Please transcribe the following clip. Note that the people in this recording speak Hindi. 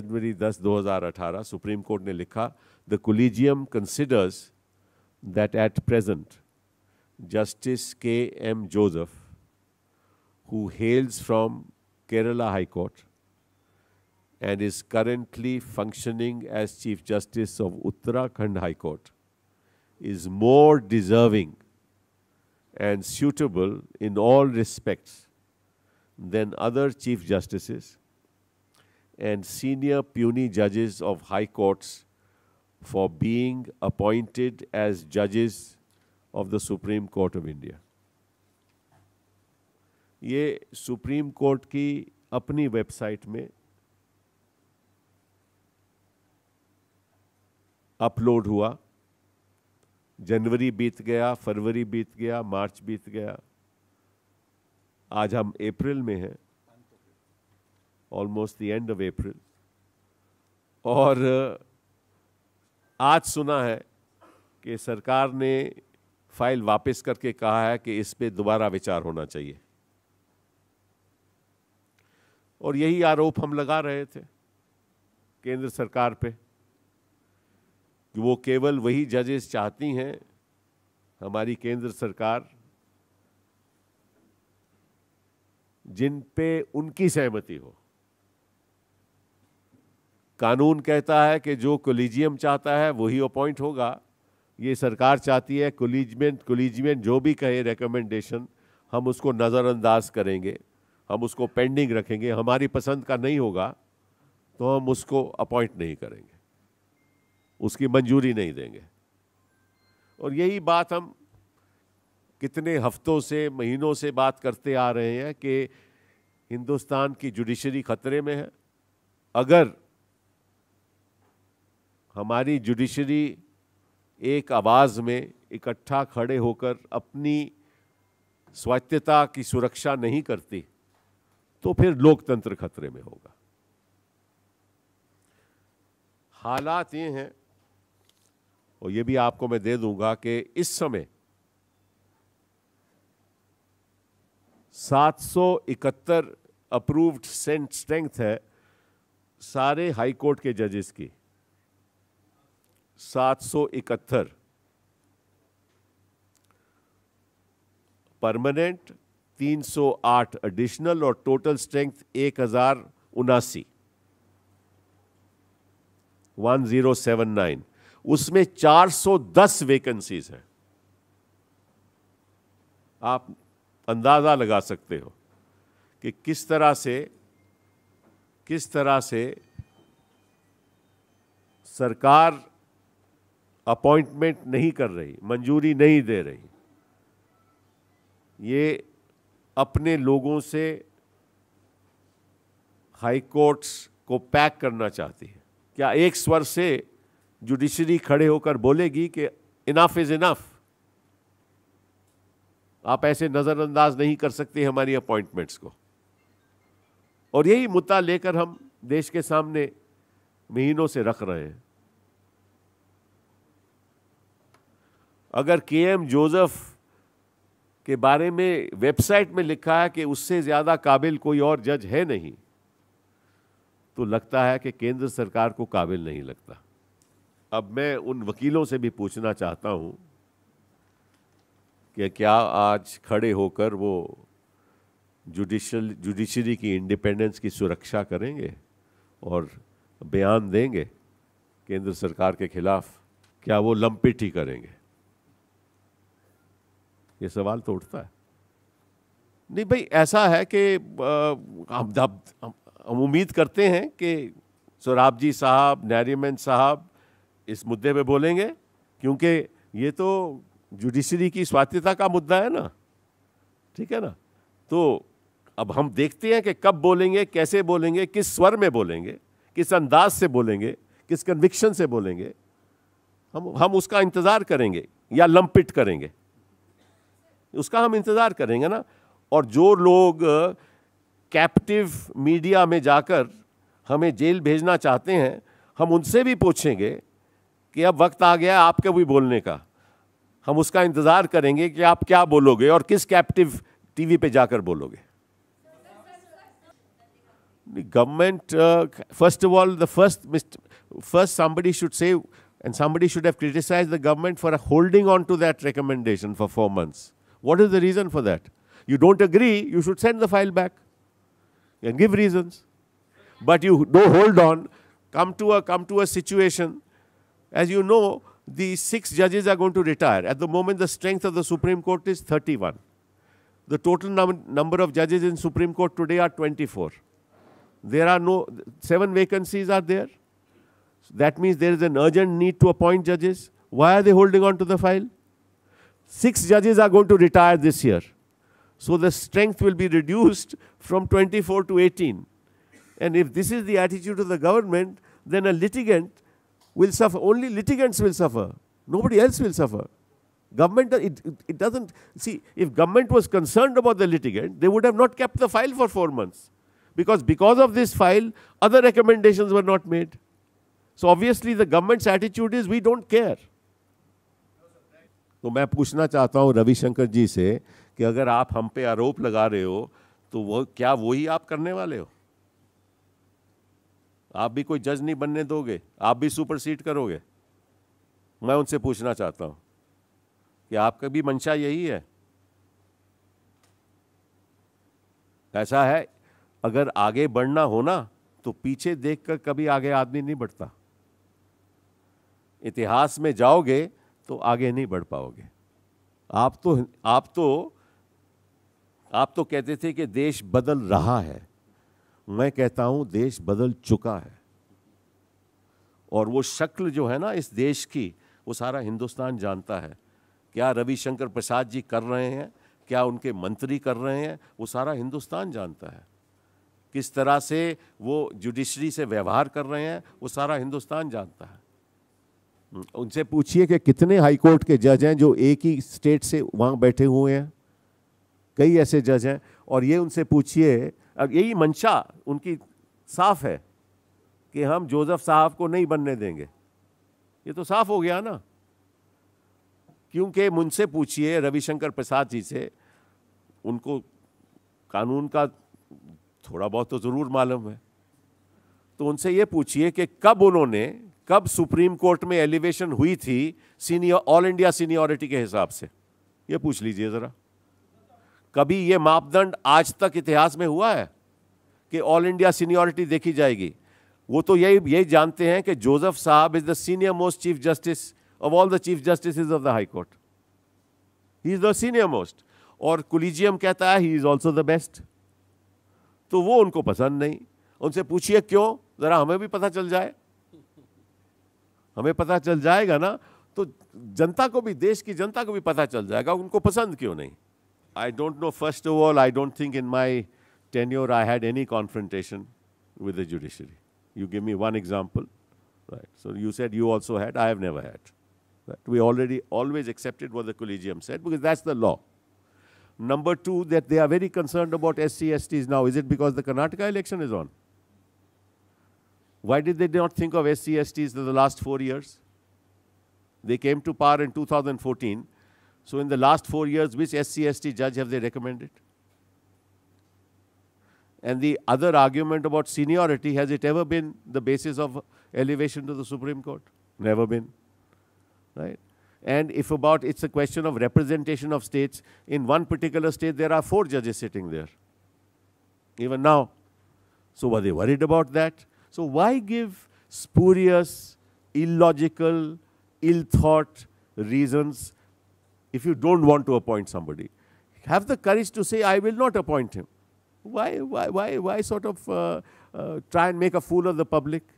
जनवरी 10, 2018, सुप्रीम कोर्ट ने लिखा the collegium considers that at present, Justice K. M. Joseph, who hails from Kerala High Court and is currently functioning as Chief Justice of Uttarakhand High Court, is more deserving and suitable in all respects than other Chief Justices and senior puny judges of high courts for being appointed as judges of the Supreme Court of India. ये सुप्रीम कोर्ट की अपनी वेबसाइट में अपलोड हुआ जनवरी बीत गया फरवरी बीत गया मार्च बीत गया आज हम अप्रैल में हैं almost the end of April और uh, आज सुना है कि सरकार ने फाइल वापस करके कहा है कि इस पे दोबारा विचार होना चाहिए और यही आरोप हम लगा रहे थे केंद्र सरकार पे कि वो केवल वही जजेस चाहती हैं हमारी केंद्र सरकार जिन पे उनकी सहमति हो कानून कहता है कि जो कोलिजियम चाहता है वही अपॉइंट होगा ये सरकार चाहती है कोलिजमेंट कोलिजमेंट जो भी कहे रिकमेंडेशन हम उसको नज़रअंदाज करेंगे हम उसको पेंडिंग रखेंगे हमारी पसंद का नहीं होगा तो हम उसको अपॉइंट नहीं करेंगे उसकी मंजूरी नहीं देंगे और यही बात हम कितने हफ्तों से महीनों से बात करते आ रहे हैं कि हिंदुस्तान की जुडिशरी खतरे में है अगर हमारी जुडिशरी एक आवाज़ में इकट्ठा खड़े होकर अपनी स्वायत्तता की सुरक्षा नहीं करती तो फिर लोकतंत्र खतरे में होगा हालात ये हैं और ये भी आपको मैं दे दूंगा कि इस समय 771 अप्रूव्ड सेंट स्ट्रेंथ है सारे हाई कोर्ट के जजेस की सात सौ इकहत्तर परमानेंट 308 एडिशनल और टोटल स्ट्रेंथ एक हज़ार उनासी वन जीरो सेवन नाइन उसमें 410 वैकेंसीज हैं आप अंदाज़ा लगा सकते हो कि किस तरह से किस तरह से सरकार अपॉइंटमेंट नहीं कर रही मंजूरी नहीं दे रही ये अपने लोगों से हाई कोर्ट्स को पैक करना चाहती है क्या एक स्वर से जुडिशरी खड़े होकर बोलेगी कि इनाफ इज़ इनाफ़ आप ऐसे नज़रअंदाज नहीं कर सकते हमारी अपॉइंटमेंट्स को और यही मुद्दा लेकर हम देश के सामने महीनों से रख रहे हैं अगर के एम जोजफ के बारे में वेबसाइट में लिखा है कि उससे ज़्यादा काबिल कोई और जज है नहीं तो लगता है कि केंद्र सरकार को काबिल नहीं लगता अब मैं उन वकीलों से भी पूछना चाहता हूं कि क्या आज खड़े होकर वो जुडिशल जुडिशरी की इंडिपेंडेंस की सुरक्षा करेंगे और बयान देंगे केंद्र सरकार के खिलाफ क्या वो लंपिट ही करेंगे ये सवाल तो उठता है नहीं भाई ऐसा है कि हम हम उम्मीद करते हैं कि सोराब जी साहब नैरियमैन साहब इस मुद्दे पे बोलेंगे क्योंकि ये तो जुडिशरी की स्वात्यता का मुद्दा है ना ठीक है ना तो अब हम देखते हैं कि कब बोलेंगे कैसे बोलेंगे किस स्वर में बोलेंगे किस अंदाज से बोलेंगे किस कन्विक्शन से बोलेंगे हम हम उसका इंतज़ार करेंगे या लंपिट करेंगे उसका हम इंतज़ार करेंगे ना और जो लोग कैप्टिव मीडिया में जाकर हमें जेल भेजना चाहते हैं हम उनसे भी पूछेंगे कि अब वक्त आ गया आपके भी बोलने का हम उसका इंतज़ार करेंगे कि आप क्या बोलोगे और किस कैप्टिव टीवी पे जाकर बोलोगे government first of all the first first somebody should save and somebody should have criticise the government for holding on to that recommendation for four months What is the reason for that? You don't agree, you should send the file back and give reasons. But you do hold on, come to a, come to a situation. As you know, the six judges are going to retire. At the moment, the strength of the Supreme Court is 31. The total num number of judges in Supreme Court today are 24. There are no, seven vacancies are there. So that means there is an urgent need to appoint judges. Why are they holding on to the file? Six judges are going to retire this year. So the strength will be reduced from 24 to 18. And if this is the attitude of the government, then a litigant will suffer. Only litigants will suffer. Nobody else will suffer. Government, it, it doesn't, see, if government was concerned about the litigant, they would have not kept the file for four months. Because because of this file, other recommendations were not made. So obviously the government's attitude is we don't care. तो मैं पूछना चाहता हूँ रविशंकर जी से कि अगर आप हम पे आरोप लगा रहे हो तो वह क्या वही आप करने वाले हो आप भी कोई जज नहीं बनने दोगे आप भी सुपर सीट करोगे मैं उनसे पूछना चाहता हूँ कि आपका भी मंशा यही है ऐसा है अगर आगे बढ़ना हो ना तो पीछे देखकर कभी आगे आदमी नहीं बढ़ता इतिहास में जाओगे तो आगे नहीं बढ़ पाओगे आप तो आप तो आप तो कहते थे कि देश बदल रहा है मैं कहता हूं देश बदल चुका है और वो शक्ल जो है ना इस देश की वो सारा हिंदुस्तान जानता है क्या रविशंकर प्रसाद जी कर रहे हैं क्या उनके मंत्री कर रहे हैं वो सारा हिंदुस्तान जानता है किस तरह से वो जुडिशरी से व्यवहार कर रहे हैं वो सारा हिंदुस्तान जानता है हम्म, उनसे पूछिए कि कितने हाई कोर्ट के जज हैं जो एक ही स्टेट से वहाँ बैठे हुए हैं कई ऐसे जज हैं और ये उनसे पूछिए अब यही मंशा उनकी साफ है कि हम जोसेफ साहब को नहीं बनने देंगे ये तो साफ हो गया ना क्योंकि मुझसे पूछिए रविशंकर प्रसाद जी से उनको कानून का थोड़ा बहुत तो ज़रूर मालूम है तो उनसे ये पूछिए कि कब उन्होंने कब सुप्रीम कोर्ट में एलिवेशन हुई थी सीनियर ऑल इंडिया सीनियोरिटी के हिसाब से ये पूछ लीजिए ज़रा कभी ये मापदंड आज तक इतिहास में हुआ है कि ऑल इंडिया सीनियोरिटी देखी जाएगी वो तो यही यही जानते हैं कि जोसेफ साहब is the senior most chief justice of all the chief justice of the high court he is the senior most और कुलीजियम कहता है he is also the best तो वो उनको पसंद नहीं उनसे पूछिए क्यों ज़रा हमें भी पता चल जाए हमें पता चल जाएगा ना तो जनता को भी देश की जनता को भी पता चल जाएगा उनको पसंद क्यों नहीं I don't know first of all I don't think in my tenure I had any confrontation with the judiciary. You give me one example, right? So you said you also had, I have never had. Right? We already always accepted what the collegium said because that's the law. Number two, that they are very concerned about SC, STs now. Is it because the Karnataka election is on? Why did they not think of SCSTs in the last four years? They came to power in 2014. So in the last four years, which SCST judge have they recommended? And the other argument about seniority, has it ever been the basis of elevation to the Supreme Court? Never been, right? And if about it's a question of representation of states, in one particular state there are four judges sitting there, even now. So were they worried about that? So why give spurious, illogical, ill-thought reasons if you don't want to appoint somebody? Have the courage to say, I will not appoint him. Why, why, why, why sort of uh, uh, try and make a fool of the public?